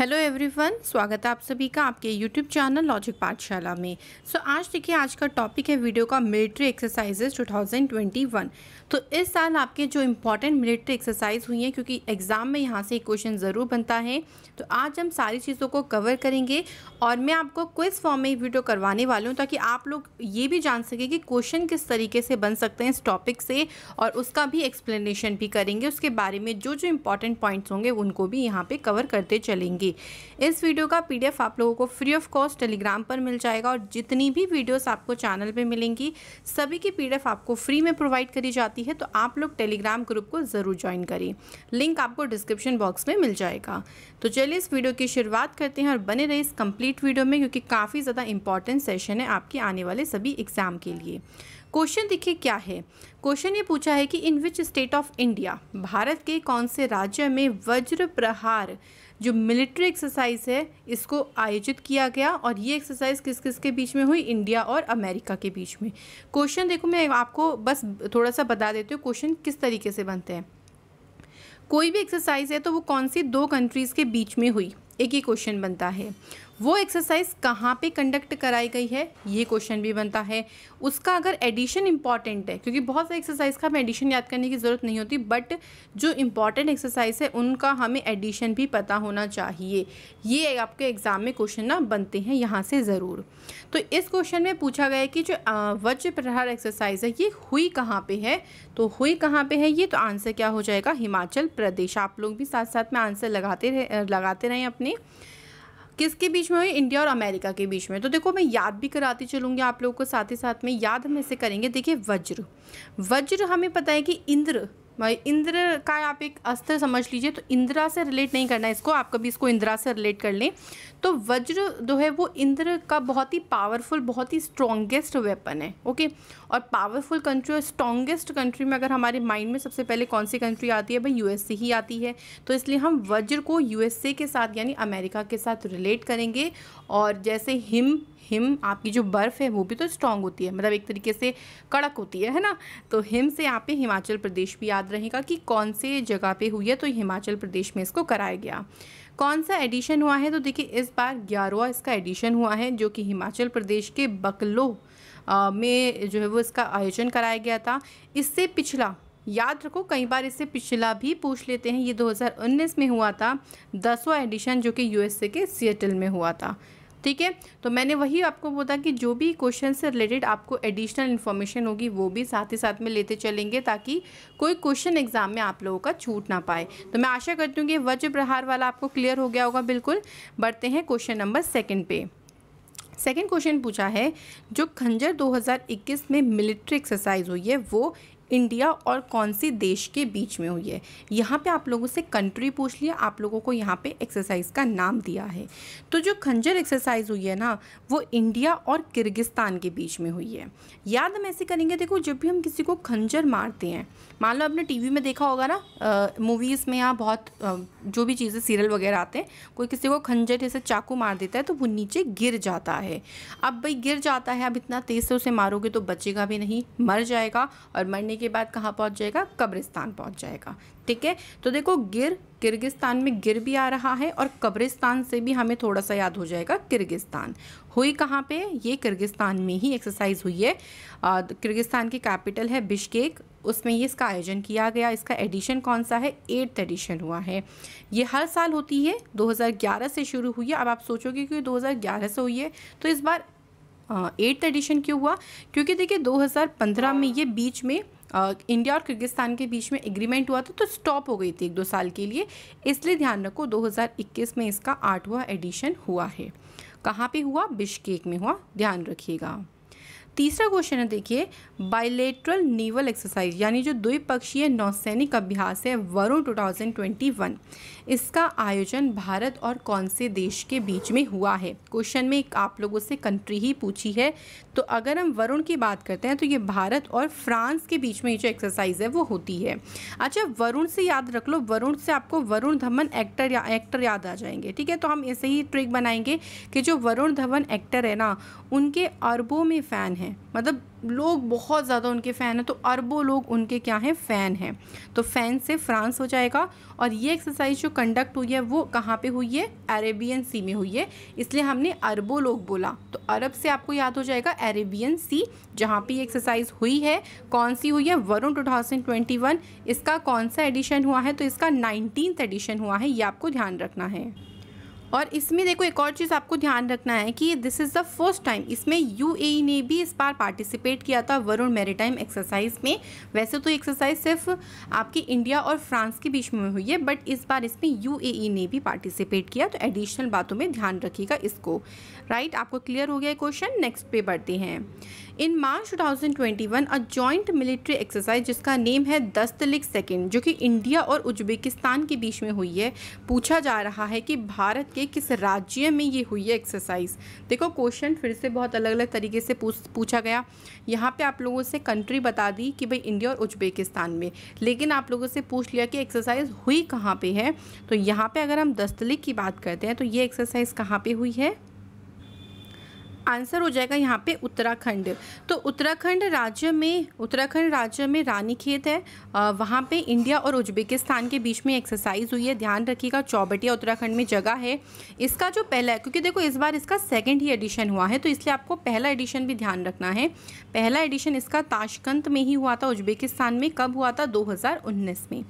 hello everyone स्वागत है आप सभी का आपके यूट्यूब चैनल लॉजिक पाठशाला में सो so, आज देखिए आज का टॉपिक है वीडियो का मिलिट्री एक्सरसाइजेज 2021 तो इस साल आपके जो इम्पॉर्टेंट मिलिट्री एक्सरसाइज हुई हैं क्योंकि एग्ज़ाम में यहाँ से एक क्वेश्चन ज़रूर बनता है तो आज हम सारी चीज़ों को कवर करेंगे और मैं आपको क्विज फॉर्म में वीडियो करवाने वाली हूँ ताकि आप लोग ये भी जान सकें कि क्वेश्चन किस तरीके से बन सकते हैं इस टॉपिक से और उसका भी एक्सप्लेनेशन भी करेंगे उसके बारे में जो जो इम्पोर्टेंट पॉइंट्स होंगे उनको भी यहाँ पर कवर करते चलेंगे जाएगी इस वीडियो का पीडीएफ आप लोगों को फ्री ऑफ कॉस्ट टेलीग्राम पर मिल जाएगा और जितनी भी वीडियोस आपको चैनल पे मिलेंगी सभी की पीडीएफ आपको फ्री में प्रोवाइड करी जाती है तो आप लोग टेलीग्राम ग्रुप को ज़रूर ज्वाइन करें लिंक आपको डिस्क्रिप्शन बॉक्स में मिल जाएगा तो चलिए इस वीडियो की शुरुआत करते हैं और बने रहे इस कम्प्लीट वीडियो में क्योंकि काफ़ी ज़्यादा इंपॉर्टेंट सेशन है आपके आने वाले सभी एग्ज़ाम के लिए क्वेश्चन देखिए क्या है क्वेश्चन ये पूछा है कि in which state of India Bharat के कौन से राज्य में वज्र प्रहार जो मिलिट्री एक्सरसाइज है इसको आयोजित किया गया और ये एक्सरसाइज किस किस के बीच में हुई इंडिया और अमेरिका के बीच में क्वेश्चन देखो मैं आपको बस थोड़ा सा बता देती हूँ क्वेश्चन किस तरीके से बनते हैं कोई भी एक्सरसाइज है तो वो कौन सी दो कंट्रीज़ के बीच में हुई एक ही क्वेश्चन बनता है वो एक्सरसाइज कहाँ पे कंडक्ट कराई गई है ये क्वेश्चन भी बनता है उसका अगर एडिशन इंपॉर्टेंट है क्योंकि बहुत सारी एक्सरसाइज का हमें एडिशन याद करने की ज़रूरत नहीं होती बट जो इंपॉर्टेंट एक्सरसाइज है उनका हमें एडिशन भी पता होना चाहिए ये आपके एग्ज़ाम में क्वेश्चन ना बनते हैं यहाँ से ज़रूर तो इस क्वेश्चन में पूछा गया कि जो वज्र प्रहार एक्सरसाइज है ये हुई कहाँ पर है तो हुई कहाँ पर है ये तो आंसर क्या हो जाएगा हिमाचल प्रदेश आप लोग भी साथ साथ में आंसर लगाते रहे लगाते रहें अपने किसके बीच में हुई इंडिया और अमेरिका के बीच में तो देखो मैं याद भी कराती चलूँगी आप लोगों को साथ ही साथ में याद हम ऐसे करेंगे देखिए वज्र वज्र हमें पता है कि इंद्र भाई इंद्र का आप एक अस्त्र समझ लीजिए तो इंदिरा से रिलेट नहीं करना इसको आप कभी इसको इंदिरा से रिलेट कर लें तो वज्र जो है वो इंद्र का बहुत ही पावरफुल बहुत ही स्ट्रॉन्गेस्ट वेपन है ओके और पावरफुल कंट्री और स्ट्रॉन्गेस्ट कंट्री में अगर हमारे माइंड में सबसे पहले कौन सी कंट्री आती है भाई यूएसए ही आती है तो इसलिए हम वज्र को यूएसए के साथ यानी अमेरिका के साथ रिलेट करेंगे और जैसे हिम हिम आपकी जो बर्फ़ है वो भी तो स्ट्रांग होती है मतलब एक तरीके से कड़क होती है है ना तो हिम से यहाँ पे हिमाचल प्रदेश भी याद रहेगा कि कौन से जगह पे हुई है तो हिमाचल प्रदेश में इसको कराया गया कौन सा एडिशन हुआ है तो देखिए इस बार ग्यारहवा इसका एडिशन हुआ है जो कि हिमाचल प्रदेश के बकलो आ, में जो है वो इसका आयोजन कराया गया था इससे पिछला याद रखो कई बार इससे पिछला भी पूछ लेते हैं ये 2019 में हुआ था दसवा एडिशन जो कि यूएसए के सिएटल में हुआ था ठीक है तो मैंने वही आपको बोला कि जो भी क्वेश्चन से रिलेटेड आपको एडिशनल इन्फॉर्मेशन होगी वो भी साथ ही साथ में लेते चलेंगे ताकि कोई क्वेश्चन एग्जाम में आप लोगों का छूट ना पाए तो मैं आशा करती हूँ कि वज्र प्रहार वाला आपको क्लियर हो गया होगा बिल्कुल बढ़ते हैं क्वेश्चन नंबर सेकेंड पे सेकेंड क्वेश्चन पूछा है जो खंजर 2021 में मिलिट्री एक्सरसाइज हुई है वो इंडिया और कौन सी देश के बीच में हुई है यहाँ पे आप लोगों से कंट्री पूछ लिया आप लोगों को यहाँ पे एक्सरसाइज का नाम दिया है तो जो खंजर एक्सरसाइज हुई है ना वो इंडिया और किर्गिस्तान के बीच में हुई है याद हम ऐसे करेंगे देखो जब भी हम किसी को खंजर मारते हैं मान लो आपने टीवी में देखा होगा ना मूवीज़ में या बहुत आ, जो भी चीज़ें सीरियल वगैरह आते हैं कोई किसी को खंजर जैसे चाकू मार देता है तो वो नीचे गिर जाता है अब भाई गिर जाता है अब इतना तेज़ से उसे मारोगे तो बचेगा भी नहीं मर जाएगा और मरने के बाद कहाँ पहुँच जाएगा कब्रिस्तान पहुँच जाएगा ठीक है तो देखो गिर किर्गिस्तान में गिर भी आ रहा है और कब्रिस्तान से भी हमें थोड़ा सा याद हो जाएगा किर्गिस्तान हुई कहाँ पे ये किर्गिस्तान में ही एक्सरसाइज हुई है किर्गिस्तान की कैपिटल है बिश्केक उसमें ये इसका आयोजन किया गया इसका एडिशन कौन सा है एट्थ एडिशन हुआ है ये हर साल होती है 2011 से शुरू हुई है अब आप सोचोगे कि 2011 से हुई है तो इस बार एट्थ एडिशन क्यों हुआ क्योंकि देखिए 2015 में ये बीच में आ, इंडिया और किर्गिस्तान के बीच में एग्रीमेंट हुआ था तो स्टॉप हो गई थी एक दो साल के लिए इसलिए ध्यान रखो 2021 में इसका आठवा एडिशन हुआ है कहाँ पे हुआ बिशकेक में हुआ ध्यान रखिएगा तीसरा क्वेश्चन है देखिए बाइलेट्रल नेवल एक्सरसाइज यानी जो द्विपक्षीय नौसैनिक अभ्यास है वरुण 2021 इसका आयोजन भारत और कौन से देश के बीच में हुआ है क्वेश्चन में एक आप लोगों से कंट्री ही पूछी है तो अगर हम वरुण की बात करते हैं तो ये भारत और फ्रांस के बीच में जो एक्सरसाइज है वो होती है अच्छा वरुण से याद रख लो वरुण से आपको वरुण धवन एक्टर या एक्टर याद आ जाएंगे ठीक है तो हम ऐसे ही ट्रिक बनाएंगे कि जो वरुण धवन एक्टर है ना उनके अरबों में फ़ैन हैं मतलब लोग बहुत ज़्यादा उनके फ़ैन हैं तो अरबों लोग उनके क्या हैं फ़ैन हैं तो फ़ैन से फ्रांस हो जाएगा और ये एक्सरसाइज जो कंडक्ट हुई है वो कहाँ पे हुई है अरेबियन सी में हुई है इसलिए हमने अरबों लोग बोला तो अरब से आपको याद हो जाएगा अरेबियन सी जहाँ पे ये एक्सरसाइज हुई है कौन सी हुई है वरुण टू इसका कौन सा एडिशन हुआ है तो इसका नाइनटीन एडिशन हुआ है ये आपको ध्यान रखना है और इसमें देखो एक और चीज़ आपको ध्यान रखना है कि this is the first time इसमें यूएई e ने भी इस बार पार्टिसिपेट किया था वरुण मैरीटाइम एक्सरसाइज में वैसे तो एक्सरसाइज सिर्फ आपकी इंडिया और फ्रांस के बीच में हुई है बट इस बार इसमें यूएई e ने भी पार्टिसिपेट किया तो एडिशनल बातों में ध्यान रखिएगा इसको राइट आपको क्लियर हो गया क्वेश्चन नेक्स्ट पे बढ़ते हैं in March 2021 a joint military exercise जिसका नेम है दस्तलिक सेकेंड जो कि इंडिया और उज्बेकिस्तान के बीच में हुई है पूछा जा रहा है कि भारत के किस राज्य में ये हुई है एक्सरसाइज देखो क्वेश्चन फिर से बहुत अलग अलग तरीके से पूछ पूछा गया यहाँ पे आप लोगों से कंट्री बता दी कि भाई इंडिया और उज्बेकिस्तान में लेकिन आप लोगों से पूछ लिया कि एक्सरसाइज हुई कहाँ पर है तो यहाँ पर अगर हम दस्तलिक की बात करते हैं तो ये एक्सरसाइज कहाँ पर हुई है आंसर हो जाएगा यहाँ पे उत्तराखंड तो उत्तराखंड राज्य में उत्तराखंड राज्य में रानी खेत है वहाँ पे इंडिया और उज्बेकिस्तान के बीच में एक्सरसाइज हुई है ध्यान रखिएगा चौबटिया उत्तराखंड में जगह है इसका जो पहला है क्योंकि देखो इस बार इसका सेकेंड ही एडिशन हुआ है तो इसलिए आपको पहला एडिशन भी ध्यान रखना है पहला एडिशन इसका ताशकंत में ही हुआ था उज्बेकिस्तान में कब हुआ था दो में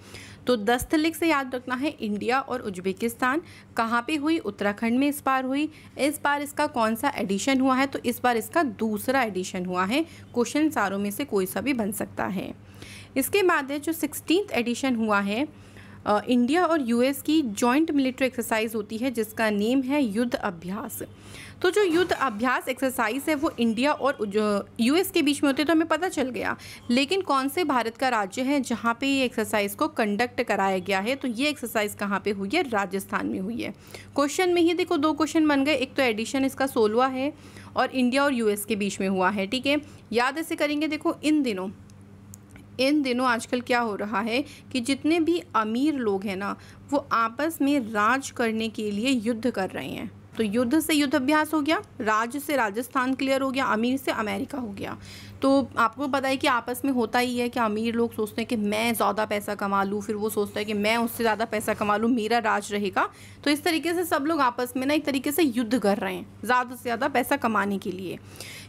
तो दस्तलिक से याद रखना है इंडिया और उज्बेकिस्तान कहाँ पे हुई उत्तराखंड में इस बार हुई इस बार इसका कौन सा एडिशन हुआ है तो इस बार इसका दूसरा एडिशन हुआ है क्वेश्चन सारों में से कोई सा भी बन सकता है इसके बाद जो सिक्सटीन एडिशन हुआ है इंडिया और यूएस की जॉइंट मिलिट्री एक्सरसाइज होती है जिसका नेम है युद्ध अभ्यास तो जो युद्ध अभ्यास एक्सरसाइज है वो इंडिया और यूएस के बीच में होते तो हमें पता चल गया लेकिन कौन से भारत का राज्य है जहाँ पे ये एक्सरसाइज को कंडक्ट कराया गया है तो ये एक्सरसाइज कहाँ पे हुई है राजस्थान में हुई है क्वेश्चन में ही देखो दो क्वेश्चन बन गए एक तो एडिशन इसका सोलवा है और इंडिया और यूएस के बीच में हुआ है ठीक है याद ऐसे करेंगे देखो इन दिनों इन दिनों आजकल क्या हो रहा है कि जितने भी अमीर लोग हैं ना वो आपस में राज करने के लिए युद्ध कर रहे हैं तो युद्ध से युद्ध अभ्यास हो गया राज्य से राजस्थान क्लियर हो गया अमीर से अमेरिका हो गया तो आपको पता है कि आपस में होता ही है कि अमीर लोग सोचते हैं कि मैं ज़्यादा पैसा कमा लूँ फिर वो सोचता है कि मैं उससे ज़्यादा पैसा कमा लूँ मेरा राज रहेगा तो इस तरीके से सब लोग आपस में ना एक तरीके से युद्ध कर रहे हैं ज़्यादा से ज़्यादा पैसा कमाने के लिए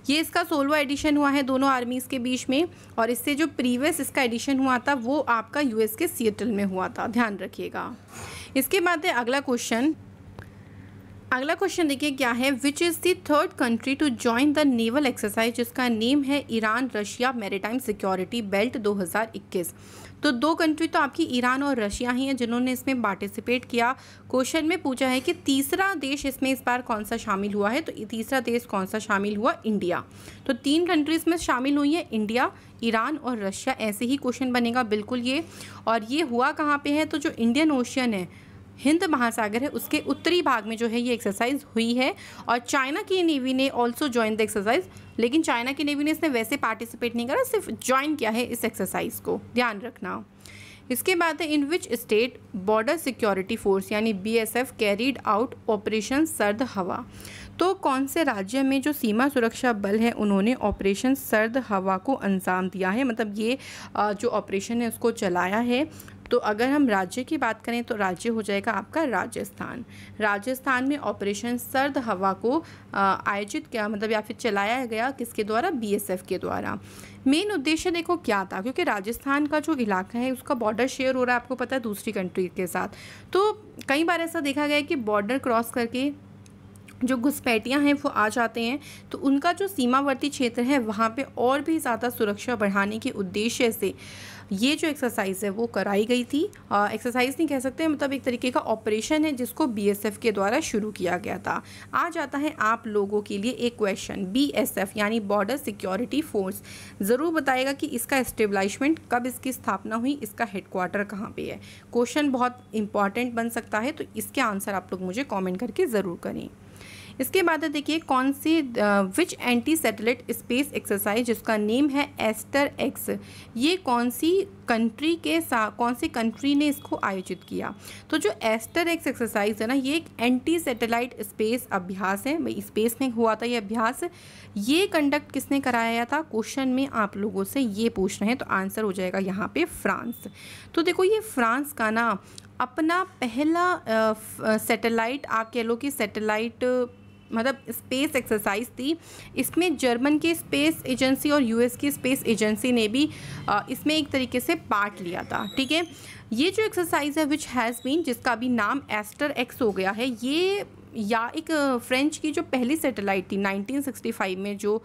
ये इसका सोलवा एडिशन हुआ है दोनों आर्मीज़ के बीच में और इससे जो प्रीवियस इसका एडिशन हुआ था वो आपका यूएस के सीएटल में हुआ था ध्यान रखिएगा इसके बाद है अगला क्वेश्चन अगला क्वेश्चन देखिए क्या है which is the third country to join the naval exercise जिसका नेम है Iran Russia maritime security belt 2021 तो दो कंट्री तो आपकी ईरान और रशिया ही हैं जिन्होंने इसमें पार्टिसिपेट किया क्वेश्चन में पूछा है कि तीसरा देश इसमें इस बार कौन सा शामिल हुआ है तो तीसरा देश कौन सा शामिल हुआ इंडिया तो तीन कंट्रीज़ में शामिल हुई है इंडिया ईरान और रशिया ऐसे ही क्वेश्चन बनेगा बिल्कुल ये और ये हुआ कहाँ पर है तो जो इंडियन ओशियन है हिंद महासागर है उसके उत्तरी भाग में जो है ये एक्सरसाइज हुई है और चाइना की नेवी ने ऑल्सो ज्वाइन द एक्सरसाइज लेकिन चाइना की नेवी ने इसने वैसे पार्टिसिपेट नहीं करा सिर्फ ज्वाइन किया है इस एक्सरसाइज को ध्यान रखना इसके बाद है in which state border security force यानी BSF carried out operation Sard Hawa तो कौन से राज्य में जो सीमा सुरक्षा बल है उन्होंने ऑपरेशन सर्द हवा को अंजाम दिया है मतलब ये जो ऑपरेशन है उसको चलाया है तो अगर हम राज्य की बात करें तो राज्य हो जाएगा आपका राजस्थान राजस्थान में ऑपरेशन सर्द हवा को आयोजित किया मतलब या फिर चलाया गया किसके द्वारा बीएसएफ के द्वारा मेन उद्देश्य देखो क्या था क्योंकि राजस्थान का जो इलाका है उसका बॉर्डर शेयर हो रहा है आपको पता है दूसरी कंट्री के साथ तो कई बार ऐसा देखा गया कि बॉर्डर क्रॉस करके जो घुसपैठियाँ हैं वो आ जाते हैं तो उनका जो सीमावर्ती क्षेत्र है वहाँ पे और भी ज़्यादा सुरक्षा बढ़ाने के उद्देश्य से ये जो एक्सरसाइज है वो कराई गई थी एक्सरसाइज नहीं कह सकते मतलब एक तरीके का ऑपरेशन है जिसको बी के द्वारा शुरू किया गया था आ जाता है आप लोगों के लिए एक क्वेश्चन बी यानी बॉर्डर सिक्योरिटी फोर्स ज़रूर बताएगा कि इसका इस्टेब्लाइशमेंट कब इसकी स्थापना हुई इसका हेडक्वार्टर कहाँ पर है क्वेश्चन बहुत इंपॉर्टेंट बन सकता है तो इसके आंसर आप लोग मुझे कॉमेंट करके ज़रूर करें इसके बाद देखिए कौन सी which anti satellite space exercise जिसका नेम है एस्टर एक्स ये कौन सी कंट्री के साथ कौन सी कंट्री ने इसको आयोजित किया तो जो एस्टर एक्स एक्सरसाइज है ना ये एक एंटी सैटेलाइट स्पेस अभ्यास है भाई स्पेस में हुआ था ये अभ्यास ये कंडक्ट किसने कराया था क्वेश्चन में आप लोगों से ये पूछ रहे हैं तो आंसर हो जाएगा यहाँ पे फ्रांस तो देखो ये फ्रांस का ना अपना पहला सैटेलाइट आप कह लो कि सैटेलाइट मतलब स्पेस एक्सरसाइज थी इसमें जर्मन की स्पेस एजेंसी और यूएस की स्पेस एजेंसी ने भी इसमें एक तरीके से पार्ट लिया था ठीक है ये जो एक्सरसाइज है विच हैज़ बीन जिसका अभी नाम एस्टर एक्स हो गया है ये या एक फ्रेंच की जो पहली सैटेलाइट थी नाइनटीन में जो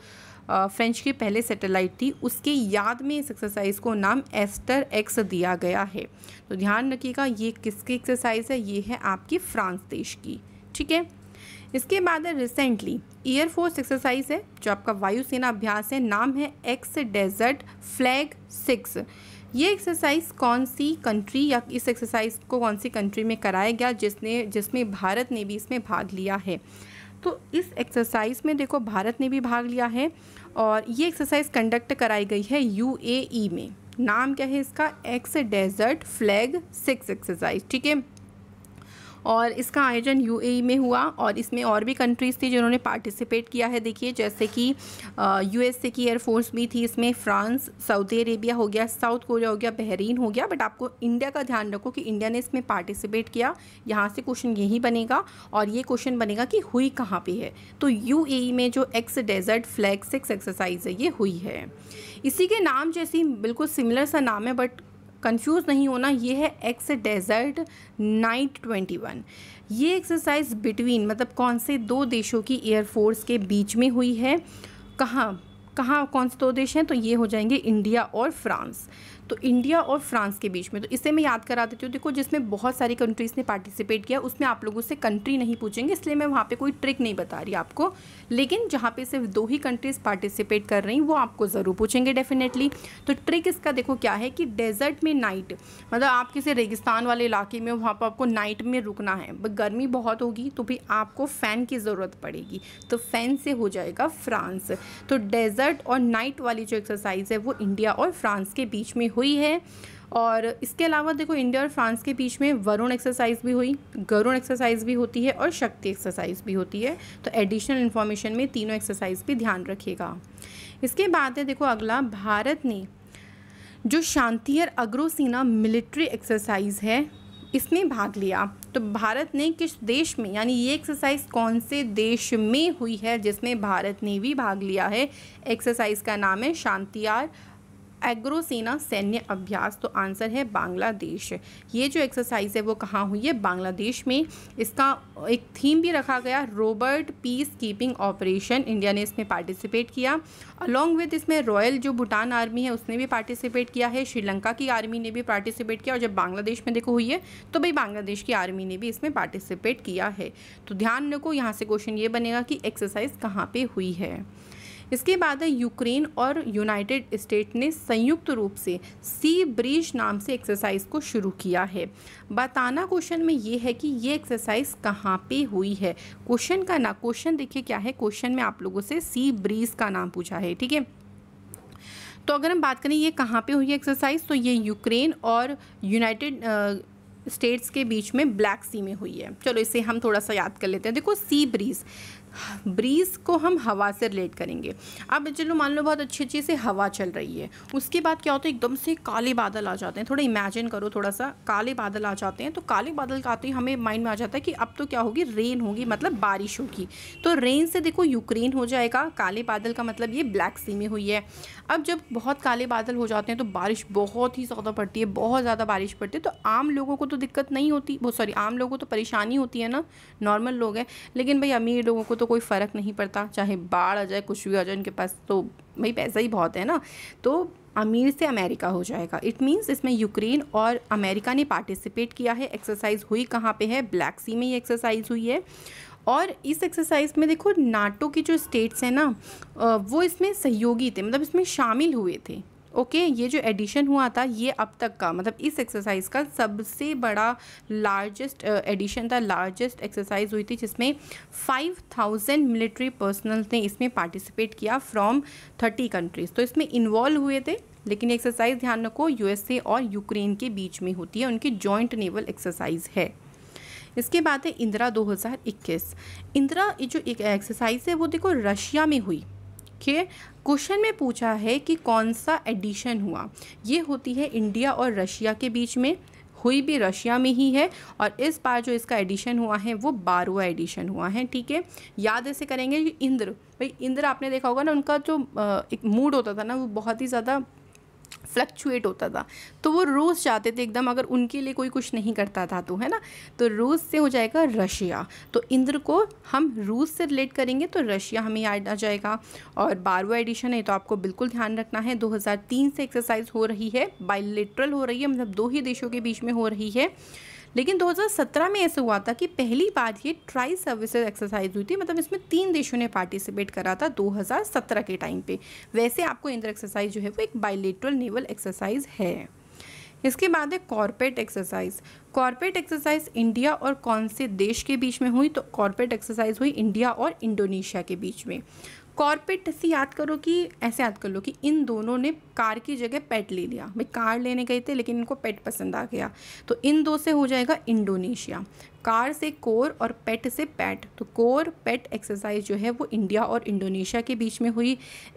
फ्रेंच की पहले सैटेलाइट थी उसके याद में इस एक्सरसाइज को नाम एस्टर एक्स दिया गया है तो ध्यान रखिएगा ये किसकी एक्सरसाइज है ये है आपकी फ्रांस देश की ठीक है इसके बाद है रिसेंटली एयरफोर्स एक्सरसाइज है जो आपका वायुसेना अभ्यास है नाम है एक्स डेजर्ट फ्लैग सिक्स ये एक्सरसाइज कौन सी कंट्री या इस एक्सरसाइज को कौन सी कंट्री में कराया गया जिसने जिसमें भारत ने भी इसमें भाग लिया है तो इस एक्सरसाइज में देखो भारत ने भी भाग लिया है और ये एक्सरसाइज कंडक्ट कराई गई है यू e में नाम क्या है इसका X desert flag six exercise ठीक है और इसका आयोजन यूएई में हुआ और इसमें और भी कंट्रीज़ थी जिन्होंने पार्टिसिपेट किया है देखिए जैसे कि यूएसए की एयरफोर्स भी थी इसमें फ्रांस सऊदी अरेबिया हो गया साउथ कोरिया हो गया बहरीन हो गया बट आपको इंडिया का ध्यान रखो कि इंडिया ने इसमें पार्टिसिपेट किया यहाँ से क्वेश्चन यही बनेगा और ये क्वेश्चन बनेगा कि हुई कहाँ पर है तो यू e में जो X desert flag six exercise है ये हुई है इसी के नाम जैसी बिल्कुल सिमिलर सा नाम है बट कंफ्यूज नहीं होना ये है X desert night twenty one ये एक्सरसाइज बिटवीन मतलब कौन से दो देशों की एयरफोर्स के बीच में हुई है कहाँ कहाँ कौन से दो देश हैं तो ये हो जाएंगे इंडिया और फ्रांस तो इंडिया और फ्रांस के बीच में तो इसे मैं याद करा देती हूँ देखो जिसमें बहुत सारी कंट्रीज़ ने पार्टिसिपेट किया उसमें आप लोगों से कंट्री नहीं पूछेंगे इसलिए मैं वहाँ पे कोई ट्रिक नहीं बता रही आपको लेकिन जहाँ पे सिर्फ दो ही कंट्रीज़ पार्टिसिपेट कर रही वो आपको ज़रूर पूछेंगे डेफिनेटली तो ट्रिक इसका देखो क्या है कि डेजर्ट में नाइट मतलब आप किसी रेगिस्तान वाले इलाके में वहाँ पर आपको नाइट में रुकना है गर्मी बहुत होगी तो भी आपको फ़ैन की ज़रूरत पड़ेगी तो फ़ैन से हो जाएगा फ्रांस तो डेजर्ट और नाइट वाली जो एक्सरसाइज है वो इंडिया और फ्रांस के बीच में हुई है और इसके अलावा देखो इंडिया और फ्रांस के बीच में वरुण एक्सरसाइज भी हुई गरुण एक्सरसाइज भी होती है और शक्ति एक्सरसाइज भी होती है तो एडिशनल इन्फॉर्मेशन में तीनों एक्सरसाइज भी ध्यान रखिएगा इसके बाद है देखो अगला भारत ने जो शांतियर अग्रोसीना मिलिट्री एक्सरसाइज है इसमें भाग लिया तो भारत ने किस देश में यानी ये एक्सरसाइज कौन से देश में हुई है जिसमें भारत ने भी भाग लिया है एक्सरसाइज का नाम है शांतियार एग्रोसेना सैन्य अभ्यास तो आंसर है बांग्लादेश ये जो एक्सरसाइज है वो कहाँ हुई है बांग्लादेश में इसका एक थीम भी रखा गया robust peace keeping operation India ने इसमें पार्टिसिपेट किया अलॉन्ग विद इसमें रॉयल जो भूटान आर्मी है उसने भी पार्टिसिपेट किया है श्रीलंका की आर्मी ने भी पार्टिसिपेट किया और जब बांग्लादेश में देखो हुई है तो भाई बांग्लादेश की आर्मी ने भी इसमें पार्टिसिपेट किया है तो ध्यान रखो यहाँ से क्वेश्चन ये बनेगा कि एक्सरसाइज कहाँ पर हुई है इसके बाद यूक्रेन और यूनाइटेड स्टेट ने संयुक्त रूप से सी ब्रिज नाम से एक्सरसाइज को शुरू किया है बताना क्वेश्चन में ये है कि ये एक्सरसाइज कहाँ पे हुई है क्वेश्चन का ना क्वेश्चन देखिए क्या है क्वेश्चन में आप लोगों से सी ब्रिज का नाम पूछा है ठीक है तो अगर हम बात करें ये कहाँ पे हुई एक्सरसाइज तो ये यूक्रेन और यूनाइटेड स्टेट्स के बीच में ब्लैक सी में हुई है चलो इसे हम थोड़ा सा याद कर लेते हैं देखो सी ब्रीज ब्रीज़ को हम हवा से रिलेट करेंगे अब चलो मान लो बहुत अच्छी अच्छी से हवा चल रही है उसके बाद क्या होता है एकदम से काले बादल आ जाते हैं थोड़ा इमेजिन करो थोड़ा सा काले बादल आ जाते हैं तो काले बादल का आते ही हमें माइंड में आ जाता है कि अब तो क्या होगी रेन होगी मतलब बारिश होगी तो रेन से देखो यूक्रेन हो जाएगा काले बादल का मतलब ये ब्लैक सी में हुई है अब जब बहुत काले बादल हो जाते हैं तो बारिश बहुत ही ज़्यादा पड़ती है बहुत ज़्यादा बारिश पड़ती है तो आम लोगों को तो दिक्कत नहीं होती बहुत सॉरी आम लोगों को तो परेशानी होती है ना नॉर्मल लोग हैं लेकिन भाई अमीर लोगों को तो तो कोई फ़र्क नहीं पड़ता चाहे बाढ़ आ जाए कुछ भी आ जाए उनके पास तो भाई पैसा ही बहुत है ना तो अमीर से अमेरिका हो जाएगा इट मीन्स इसमें यूक्रेन और अमेरिका ने पार्टिसिपेट किया है एक्सरसाइज हुई कहाँ पे है ब्लैक सी में ये एक्सरसाइज हुई है और इस एक्सरसाइज में देखो नाटो के जो स्टेट्स हैं ना वो इसमें सहयोगी थे मतलब इसमें शामिल हुए थे ओके ये जो एडिशन हुआ था ये अब तक का मतलब इस एक्सरसाइज का सबसे बड़ा लार्जेस्ट एडिशन uh, था लार्जेस्ट एक्सरसाइज हुई थी जिसमें 5000 मिलिट्री पर्सनल्स ने इसमें पार्टिसिपेट किया फ्रॉम 30 कंट्रीज़ तो इसमें इन्वॉल्व हुए थे लेकिन एक्सरसाइज ध्यान रखो यूएसए और यूक्रेन के बीच में होती है उनकी जॉइंट नेवल एक्सरसाइज है इसके बाद है इंदिरा 2021 इंदिरा जो एक एक्सरसाइज है वो देखो रशिया में हुई देखिए क्वेश्चन में पूछा है कि कौन सा एडिशन हुआ ये होती है इंडिया और रशिया के बीच में हुई भी रशिया में ही है और इस बार जो इसका एडिशन हुआ है वो बारहवा एडिशन हुआ है ठीक है याद ऐसे करेंगे इंद्र भाई इंद्र आपने देखा होगा ना उनका जो एक मूड होता था ना वो बहुत ही ज़्यादा फ्लक्चुएट होता था तो वो रूस जाते थे एकदम अगर उनके लिए कोई कुछ नहीं करता था तो है ना तो रूस से हो जाएगा रशिया तो इंद्र को हम रूस से रिलेट करेंगे तो रशिया हमें याद आ जाएगा और बारहवा एडिशन है तो आपको बिल्कुल ध्यान रखना है 2003 से एक्सरसाइज हो रही है बायोलिट्रल हो रही है मतलब दो ही देशों के बीच में हो रही है लेकिन 2017 में ऐसा हुआ था कि पहली बार ये ट्राई सर्विसेज एक्सरसाइज हुई थी मतलब इसमें तीन देशों ने पार्टिसिपेट करा था 2017 के टाइम पे वैसे आपको इंद्र एक्सरसाइज जो है वो एक बाइलेटरल नेवल एक्सरसाइज है इसके बाद है corporate exercise corporate exercise India और कौन से देश के बीच में हुई तो कॉरपोरेट एक्सरसाइज हुई इंडिया और इंडोनेशिया के बीच में कॉर्पेट से याद करो कि ऐसे याद कर लो कि इन दोनों ने कार की जगह पेट ले लिया भाई कार लेने गए थे लेकिन इनको पेट पसंद आ गया तो इन दो से हो जाएगा इंडोनेशिया कार से कोर और पेट से पैट तो कोर पेट एक्सरसाइज जो है वो इंडिया और इंडोनेशिया के बीच में हुई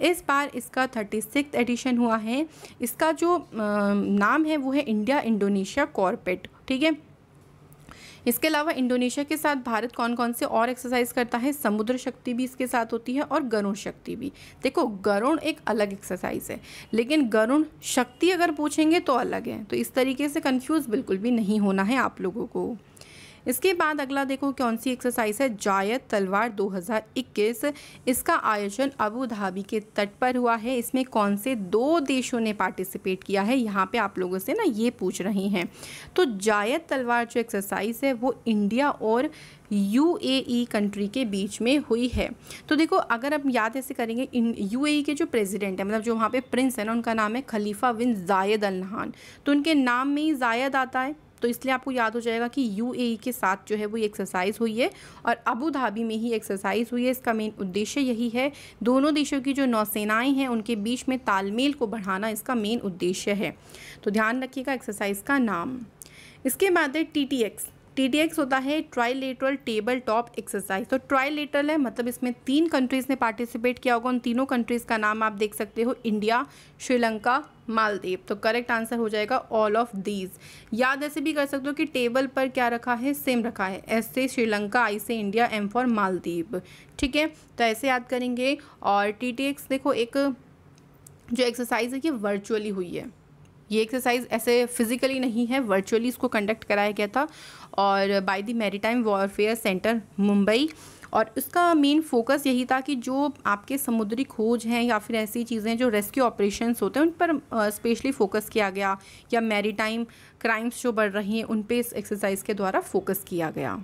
इस बार इसका थर्टी सिक्स एडिशन हुआ है इसका जो नाम है वो है इंडिया इंडोनेशिया कॉरपेट ठीक है इसके अलावा इंडोनेशिया के साथ भारत कौन कौन से और एक्सरसाइज करता है समुद्र शक्ति भी इसके साथ होती है और गरुण शक्ति भी देखो गरुण एक अलग एक्सरसाइज है लेकिन गरुण शक्ति अगर पूछेंगे तो अलग है तो इस तरीके से कन्फ्यूज़ बिल्कुल भी नहीं होना है आप लोगों को इसके बाद अगला देखो कौन सी एक्सरसाइज है जायद तलवार 2021 इसका आयोजन अबू धाबी के तट पर हुआ है इसमें कौन से दो देशों ने पार्टिसिपेट किया है यहाँ पे आप लोगों से ना ये पूछ रही हैं तो जायद तलवार जो एक्सरसाइज है वो इंडिया और यू कंट्री के बीच में हुई है तो देखो अगर आप याद ऐसे करेंगे यू के जो प्रेसिडेंट है मतलब जो वहाँ पे प्रिंस है ना उनका नाम है खलीफा बिन जायद अल नहान तो उनके नाम में ही जायद आता है तो इसलिए आपको याद हो जाएगा कि यू e के साथ जो है वो एक्सरसाइज हुई है और अबू धाबी में ही एक्सरसाइज हुई है इसका मेन उद्देश्य यही है दोनों देशों की जो नौसेनाएँ हैं उनके बीच में तालमेल को बढ़ाना इसका मेन उद्देश्य है तो ध्यान रखिएगा एक्सरसाइज का नाम इसके बाद है टी टी एक्स टी होता है ट्राईलेटरल टेबल टॉप एक्सरसाइज तो ट्राईलेटरल है मतलब इसमें तीन कंट्रीज़ ने पार्टिसिपेट किया होगा उन तीनों कंट्रीज़ का नाम आप देख सकते हो इंडिया श्रीलंका मालदीव तो करेक्ट आंसर हो जाएगा ऑल ऑफ दीज याद ऐसे भी कर सकते हो कि टेबल पर क्या रखा है सेम रखा है एस से श्रीलंका आई से इंडिया एम फॉर मालदीव ठीक है तो ऐसे याद करेंगे और टी देखो एक जो एक्सरसाइज है ये वर्चुअली हुई है ये एक्सरसाइज ऐसे फिजिकली नहीं है वर्चुअली इसको कंडक्ट कराया गया था और by the time warfare centre Mumbai और इसका मेन फोकस यही था कि जो आपके समुद्री खोज हैं या फिर ऐसी चीज़ें जो रेस्क्यू ऑपरेशन होते हैं उन पर स्पेशली फोकस किया गया या मैरीटाइम क्राइम्स जो बढ़ रही हैं उन पर इस एक्सरसाइज के द्वारा फोकस किया गया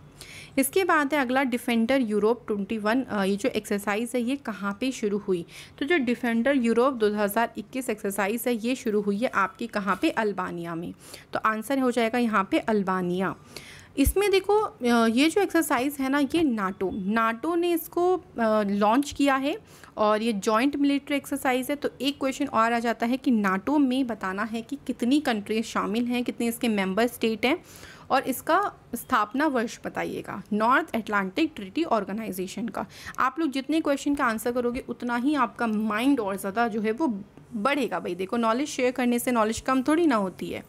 इसके बाद है अगला डिफेंडर यूरोप 21 ये जो एक्सरसाइज है ये कहाँ पे शुरू हुई तो जो डिफेंडर यूरोप 2021 एक्सरसाइज है ये शुरू हुई है आपकी कहाँ पे अल्बानिया में तो आंसर हो जाएगा यहाँ पे अल्बानिया इसमें देखो ये जो एक्सरसाइज है ना ये नाटो नाटो ने इसको लॉन्च किया है और ये जॉइंट मिलिट्री एक्सरसाइज है तो एक क्वेश्चन और आ जाता है कि नाटो में बताना है कि कितनी कंट्रीज शामिल हैं कितने इसके मेंबर स्टेट हैं और इसका स्थापना वर्ष बताइएगा नॉर्थ एटलांटिक ट्रिटी ऑर्गेनाइजेशन का आप लोग जितने क्वेश्चन का आंसर करोगे उतना ही आपका माइंड और ज़्यादा जो है वो बढ़ेगा भाई देखो नॉलेज शेयर करने से नॉलेज कम थोड़ी ना होती है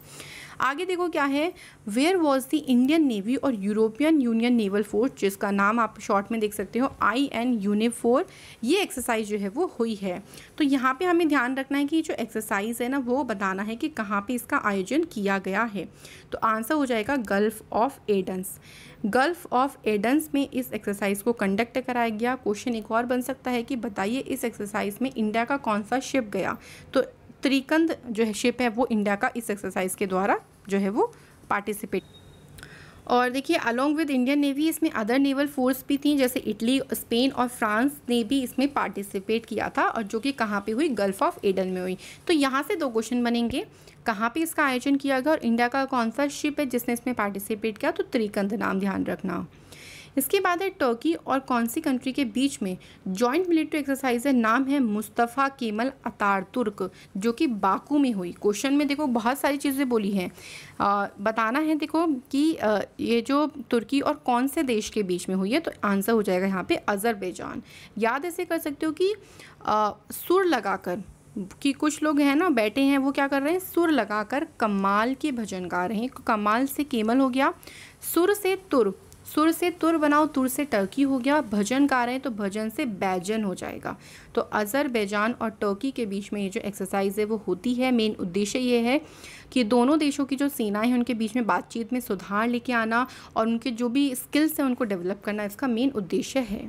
आगे देखो क्या है where was the Indian navy और यूरोपियन यूनियन नेवल फोर्स जिसका नाम आप शॉर्ट में देख सकते हो आई एन यूनिफोर ये एक्सरसाइज जो है वो हुई है तो यहाँ पे हमें ध्यान रखना है कि जो एक्सरसाइज है ना वो बताना है कि कहाँ पे इसका आयोजन किया गया है तो आंसर हो जाएगा Gulf of Aden's Gulf of Aden's में इस एक्सरसाइज को कंडक्ट कराया गया क्वेश्चन एक और बन सकता है कि बताइए इस एक्सरसाइज में इंडिया का कौन सा शिप गया तो त्रिकंद जो है शेप है वो इंडिया का इस एक्सरसाइज के द्वारा जो है वो पार्टिसिपेट और देखिए अलोंग विद इंडियन नेवी इसमें अदर नेवल फोर्स भी थी जैसे इटली स्पेन और फ्रांस ने भी इसमें पार्टिसिपेट किया था और जो कि कहाँ पे हुई गल्फ ऑफ एडन में हुई तो यहाँ से दो क्वेश्चन बनेंगे कहाँ पे इसका आयोजन किया गया और इंडिया का कौन सा शिप है जिसने इसमें पार्टिसिपेट किया तो त्रिकंद नाम ध्यान रखना इसके बाद है टर्की और कौन सी कंट्री के बीच में जॉइंट मिलिट्री एक्सरसाइज है नाम है मुस्तफ़ा केमल अतार तुर्क जो कि बाकू में हुई क्वेश्चन में देखो बहुत सारी चीज़ें बोली हैं बताना है देखो कि ये जो तुर्की और कौन से देश के बीच में हुई है तो आंसर हो जाएगा यहाँ पे अज़रबैजान याद ऐसे कर सकते हो कि आ, सुर लगाकर कि कुछ लोग हैं ना बैठे हैं वो क्या कर रहे हैं सुर लगाकर कमाल के भजन गा रहे हैं कमाल से केमल हो गया सुर से तुर्क सुर से तुर बनाओ तुर से टर्की हो गया भजन गा रहे हैं तो भजन से बैजन हो जाएगा तो बैजान और टर्की के बीच में ये जो एक्सरसाइज है वो होती है मेन उद्देश्य ये है कि दोनों देशों की जो सेनाएं हैं उनके बीच में बातचीत में सुधार लेके आना और उनके जो भी स्किल्स हैं उनको डेवलप करना इसका मेन उद्देश्य है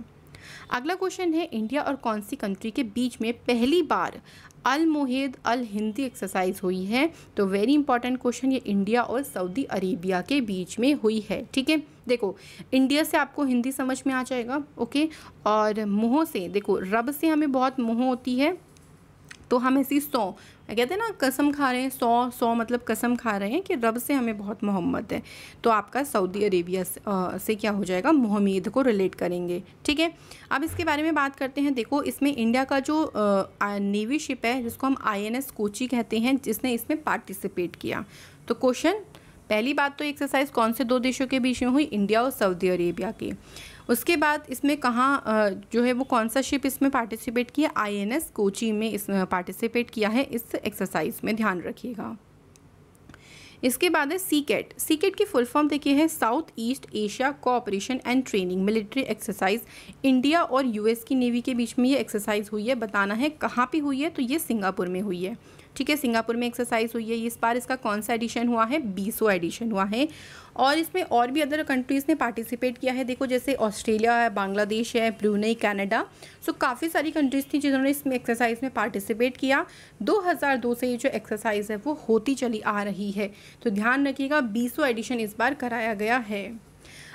अगला क्वेश्चन है इंडिया और कौन सी कंट्री के बीच में पहली बार अल मोहेद अल हिंदी एक्सरसाइज हुई है तो वेरी इंपॉर्टेंट क्वेश्चन ये इंडिया और सऊदी अरेबिया के बीच में हुई है ठीक है देखो इंडिया से आपको हिंदी समझ में आ जाएगा ओके और मोह से देखो रब से हमें बहुत मोह होती है तो हम ऐसी सौ कहते हैं ना कसम खा रहे हैं सौ सौ मतलब कसम खा रहे हैं कि रब से हमें बहुत मोहम्मद है तो आपका सऊदी अरेबिया से, से क्या हो जाएगा मोहम्मद को रिलेट करेंगे ठीक है अब इसके बारे में बात करते हैं देखो इसमें इंडिया का जो आ, नेवी शिप है जिसको हम आईएनएस कोची कहते हैं जिसने इसमें पार्टिसिपेट किया तो क्वेश्चन पहली बात तो एक्सरसाइज कौन से दो देशों के बीच में हुई इंडिया और सऊदी अरेबिया की उसके बाद इसमें कहाँ जो है वो कौन सा शिप इसमें पार्टिसिपेट किया आईएनएस कोची में इस पार्टिसिपेट किया है इस एक्सरसाइज में ध्यान रखिएगा इसके बाद है सी कैट सी कैट की फुल फॉर्म देखिए है South East Asia cooperation and training military exercise India और यूएस की नेवी के बीच में ये एक्सरसाइज हुई है बताना है कहाँ पे हुई है तो ये सिंगापुर में हुई है ठीक है सिंगापुर में एक्सरसाइज हुई है इस बार इसका कौन सा एडिशन हुआ है बीसो एडिशन हुआ है और इसमें और भी अदर कंट्रीज़ ने पार्टिसिपेट किया है देखो जैसे ऑस्ट्रेलिया है बांग्लादेश है ब्रूनई कनाडा सो काफ़ी सारी कंट्रीज़ थी जिन्होंने इसमें एक्सरसाइज में पार्टिसिपेट किया 2002 से ये जो एक्सरसाइज है वो होती चली आ रही है तो ध्यान रखिएगा बीसो एडिशन इस बार कराया गया है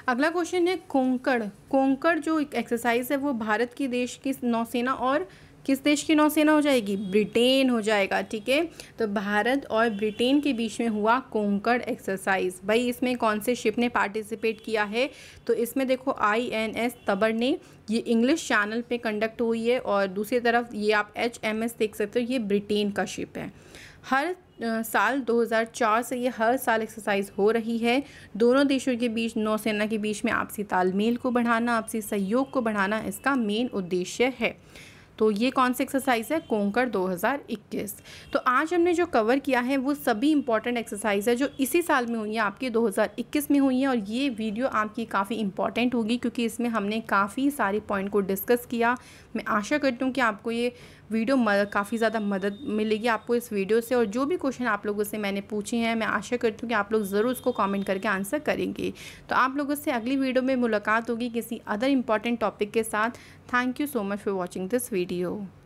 अगला क्वेश्चन है कोंकड़ कोंकड़ जो एक्सरसाइज है वो भारत की देश की नौसेना और किस देश की नौसेना हो जाएगी ब्रिटेन हो जाएगा ठीक है तो भारत और ब्रिटेन के बीच में हुआ कोंकण एक्सरसाइज भाई इसमें कौन से शिप ने पार्टिसिपेट किया है तो इसमें देखो आई एन एस तबर ने ये इंग्लिश चैनल पे कंडक्ट हुई है और दूसरी तरफ ये आप एच एम एस देख सकते हो ये ब्रिटेन का शिप है हर साल 2004 से ये हर साल एक्सरसाइज हो रही है दोनों देशों के बीच नौसेना के बीच में आपसी तालमेल को बढ़ाना आपसी सहयोग को बढ़ाना इसका मेन उद्देश्य है तो ये कौन सी एक्सरसाइज है कोंकर 2021 तो आज हमने जो कवर किया है वो सभी इंपॉर्टेंट एक्सरसाइज है जो इसी साल में हुई है आपकी 2021 में हुई है और ये वीडियो आपकी काफ़ी इंपॉर्टेंट होगी क्योंकि इसमें हमने काफ़ी सारे पॉइंट को डिस्कस किया मैं आशा करती हूँ कि आपको ये वीडियो काफ़ी ज़्यादा मदद मिलेगी आपको इस वीडियो से और जो भी क्वेश्चन आप लोगों से मैंने पूछे हैं मैं आशा करती हूँ कि आप लोग ज़रूर उसको कमेंट करके आंसर करेंगे तो आप लोगों से अगली वीडियो में मुलाकात होगी किसी अदर इम्पॉर्टेंट टॉपिक के साथ thank you so much for watching this video